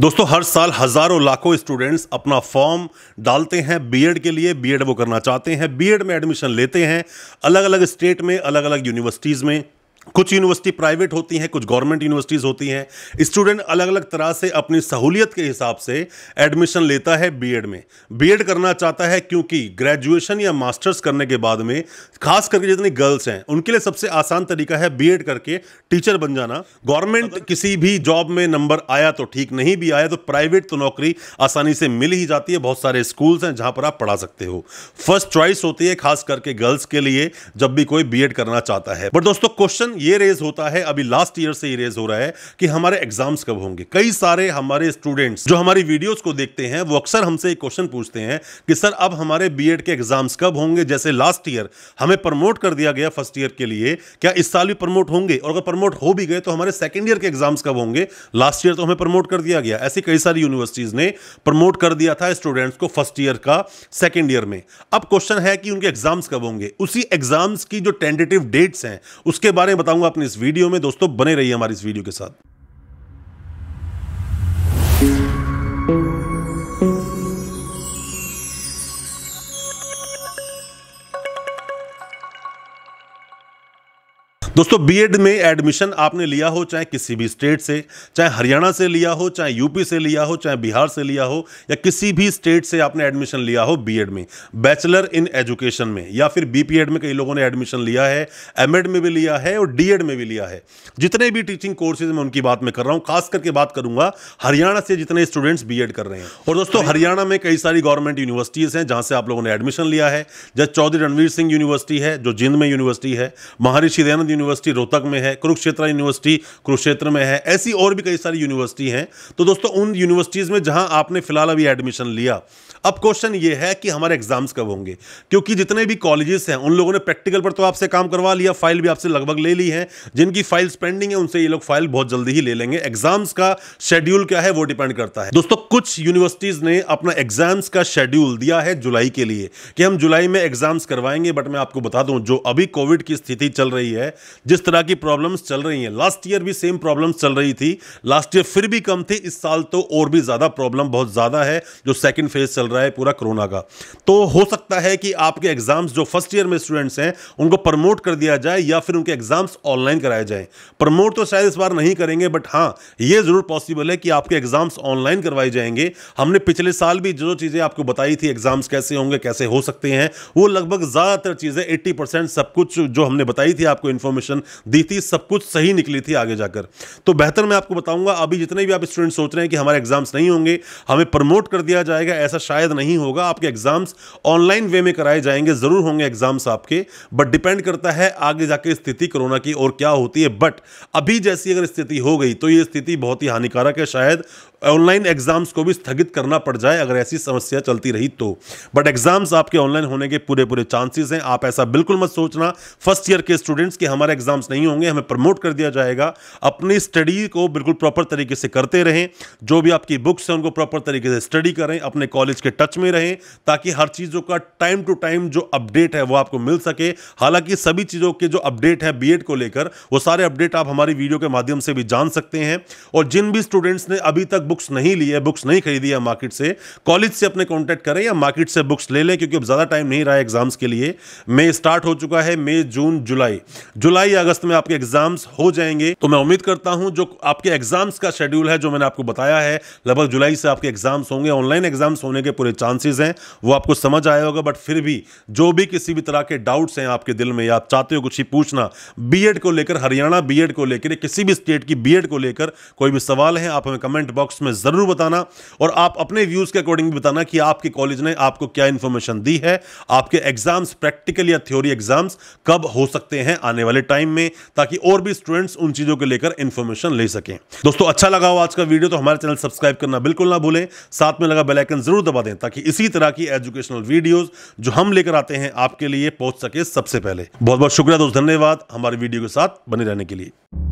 दोस्तों हर साल हजारों लाखों स्टूडेंट्स अपना फॉर्म डालते हैं बीएड के लिए बीएड वो करना चाहते हैं बीएड में एडमिशन लेते हैं अलग अलग स्टेट में अलग अलग यूनिवर्सिटीज़ में कुछ यूनिवर्सिटी प्राइवेट होती हैं कुछ गवर्नमेंट यूनिवर्सिटीज़ होती हैं स्टूडेंट अलग अलग तरह से अपनी सहूलियत के हिसाब से एडमिशन लेता है बीएड में बीएड करना चाहता है क्योंकि ग्रेजुएशन या मास्टर्स करने के बाद में खास करके जितनी गर्ल्स हैं उनके लिए सबसे आसान तरीका है बीएड करके टीचर बन जाना गवर्नमेंट किसी भी जॉब में नंबर आया तो ठीक नहीं भी आया तो प्राइवेट तो नौकरी आसानी से मिल ही जाती है बहुत सारे स्कूल्स हैं जहाँ पर आप पढ़ा सकते हो फर्स्ट चॉइस होती है खास करके गर्ल्स के लिए जब भी कोई बी करना चाहता है बट दोस्तों क्वेश्चन ये रेज होता है अभी लास्ट ईयर से ये रेज हो रहा है कि हमारे एग्जाम्स कब होंगे कई सारे हमारे स्टूडेंट्स जो हमारी वीडियोस को देखते हैं वो अक्सर हमसे एक क्वेश्चन पूछते हैं कि सर अब हमारे बीएड के एग्जाम्स कब होंगे जैसे लास्ट ईयर हमें प्रमोट कर दिया गया फर्स्ट ईयर के लिए क्या इस साल भी प्रमोट होंगे और अगर प्रमोट हो भी गए तो हमारे सेकेंड ईयर के एग्जाम्स कब होंगे लास्ट ईयर तो हमें प्रमोट कर दिया गया ऐसी कई सारी यूनिवर्सिटीज ने प्रमोट कर दिया था स्टूडेंट्स को फर्स्ट ईयर का सेकेंड ईयर में अब क्वेश्चन है कि उनके एग्जाम्स कब होंगे उसी एग्जाम्स की जो टेंटेटिव डेट्स हैं उसके बारे में बताऊंगा अपने इस वीडियो में दोस्तों बने रहिए हमारी इस वीडियो के साथ दोस्तों बीएड में एडमिशन आपने लिया हो चाहे किसी भी स्टेट से चाहे हरियाणा से लिया हो चाहे यूपी से लिया हो चाहे बिहार से लिया हो या किसी भी स्टेट से आपने एडमिशन लिया हो बीएड में बैचलर इन एजुकेशन में या फिर बीपीएड में कई लोगों ने एडमिशन लिया है एमएड में भी लिया है और डीएड में भी लिया है जितने भी टीचिंग कोर्सेज में उनकी बात में कर रहा हूँ खास करके बात करूंगा हरियाणा से जितने स्टूडेंट्स बी कर रहे हैं और दोस्तों हरियाणा में कई सारी गवर्नमेंट यूनिवर्सिटीज़ हैं जहाँ से आप लोगों ने एडमिशन लिया है जैसे चौधरी रणवीर सिंह यूनिवर्सिटी है जो जिंद में यूनिवर्सिटी है महर्षि दयानंद यूनिवर्सिटी रोहतक में है कुरुक्षेत्रा यूनिवर्सिटी कुरुक्षेत्र में है ऐसी और भी कई सारी यूनिवर्सिटी हैं तो दोस्तों उन यूनिवर्सिटीज़ में जहां आपने फिलहाल अभी एडमिशन लिया अब क्वेश्चन ये है कि हमारे एग्जाम्स कब होंगे क्योंकि जितने भी कॉलेजेस हैं उन लोगों ने प्रैक्टिकल पर तो आपसे काम करवा लिया फाइल भी आपसे लगभग ले ली है जिनकी फाइल पेंडिंग है उनसे ये लोग फाइल बहुत जल्दी ही ले लेंगे एग्जाम्स का शेड्यूल क्या है वो डिपेंड करता है दोस्तों कुछ यूनिवर्सिटीज़ ने अपना एग्जाम्स का शेड्यूल दिया है जुलाई के लिए कि हम जुलाई में एग्जाम्स करवाएंगे बट मैं आपको बता दूं जो अभी कोविड की स्थिति चल रही है जिस तरह की प्रॉब्लम्स चल रही हैं लास्ट ईयर भी सेम प्रॉब्लम्स चल रही थी लास्ट ईयर फिर भी कम थी इस साल तो और भी ज़्यादा प्रॉब्लम बहुत ज़्यादा है जो सेकेंड फेज चल रहा है पूरा कोरोना का तो हो सकता है कि आपके एग्ज़ाम्स जो फर्स्ट ईयर में स्टूडेंट्स हैं उनको प्रमोट कर दिया जाए या फिर उनके एग्ज़ाम्स ऑनलाइन कराए जाएँ प्रमोट तो शायद इस बार नहीं करेंगे बट हाँ ये ज़रूर पॉसिबल है कि आपके एग्ज़ाम्स ऑनलाइन करवाए जाएंगे हमने पिछले साल भी जो चीज़ें आपको बताई थी एग्ज़ाम्स कैसे होंगे कैसे हो सकते हैं वो लगभग ज़्यादातर चीज़ें एट्टी सब कुछ जो हमने बताई थी आपको इन्फॉर्मेशन क्वेश्चन दी थी सब कुछ सही निकली थी आगे जाकर तो बेहतर मैं आपको बताऊंगा अभी जितने भी आप स्टूडेंट सोच रहे हैं कि हमारे एग्जाम्स नहीं होंगे हमें प्रमोट कर दिया जाएगा ऐसा शायद नहीं होगा आपके एग्जाम्स ऑनलाइन वे में कराए जाएंगे ज़रूर होंगे एग्जाम्स आपके बट डिपेंड करता है आगे जाकर स्थिति कोरोना की और क्या होती है बट अभी जैसी अगर स्थिति हो गई तो ये स्थिति बहुत ही हानिकारक है शायद ऑनलाइन एग्जाम्स को भी स्थगित करना पड़ जाए अगर ऐसी समस्या चलती रही तो बट एग्जाम्स आपके ऑनलाइन होने के पूरे पूरे चांसेस हैं आप ऐसा बिल्कुल मत सोचना फर्स्ट ईयर के स्टूडेंट्स कि हमारे एग्जाम्स नहीं होंगे हमें प्रमोट कर दिया जाएगा अपनी स्टडी को बिल्कुल प्रॉपर तरीके से करते रहें जो भी आपकी बुक्स हैं उनको प्रॉपर तरीके से स्टडी करें अपने कॉलेज के टच में रहें ताकि हर चीज़ों का टाइम टू टाइम जो अपडेट है वो आपको मिल सके हालांकि सभी चीज़ों के जो अपडेट है बी को लेकर वो सारे अपडेट आप हमारी वीडियो के माध्यम से भी जान सकते हैं और जिन भी स्टूडेंट्स ने अभी तक बुक्स नहीं ली है बुक्स नहीं खरीदी है मार्केट से कॉलेज से अपने कॉन्टैक्ट करें या मार्केट से बुक्स ले लें क्योंकि अब ज़्यादा टाइम नहीं रहा है एग्जाम्स के लिए मई स्टार्ट हो चुका है मई जून जुलाई जुलाई जुलाई अगस्त में आपके एग्जाम्स हो जाएंगे तो मैं उम्मीद करता हूं जो आपके एग्जाम्स का शेड्यूल है जो मैंने आपको बताया है लगभग जुलाई से आपके एग्जाम्स होंगे ऑनलाइन एग्जाम्स होने के पूरे चांसेस हैं वो आपको समझ आया होगा बट फिर भी जो भी किसी भी तरह के डाउट्स हैं आपके दिल में या आप चाहते हो कुछ ही पूछना बी को लेकर हरियाणा बी को लेकर किसी भी स्टेट की बी को लेकर कोई भी सवाल है आप हमें कमेंट बॉक्स में ज़रूर बताना और आप अपने व्यूज़ के अकॉर्डिंग भी बताना कि आपके कॉलेज ने आपको क्या इन्फॉर्मेशन दी है आपके एग्जाम्स प्रैक्टिकल या थ्योरी एग्जाम्स कब हो सकते हैं आने वाले टाइम में ताकि और भी स्टूडेंट्स उन चीज़ों को लेकर इंफॉर्मेशन ले सकें दोस्तों अच्छा लगा हो आज का वीडियो तो हमारे चैनल सब्सक्राइब करना बिल्कुल ना भूलें साथ में लगा बेलाइकन जरूर दबा दें ताकि इसी तरह की एजुकेशनल वीडियोज जो हम लेकर आते हैं आपके लिए पहुंच सके सबसे पहले बहुत बहुत शुक्रिया दोस्त धन्यवाद हमारे वीडियो के साथ बने रहने के लिए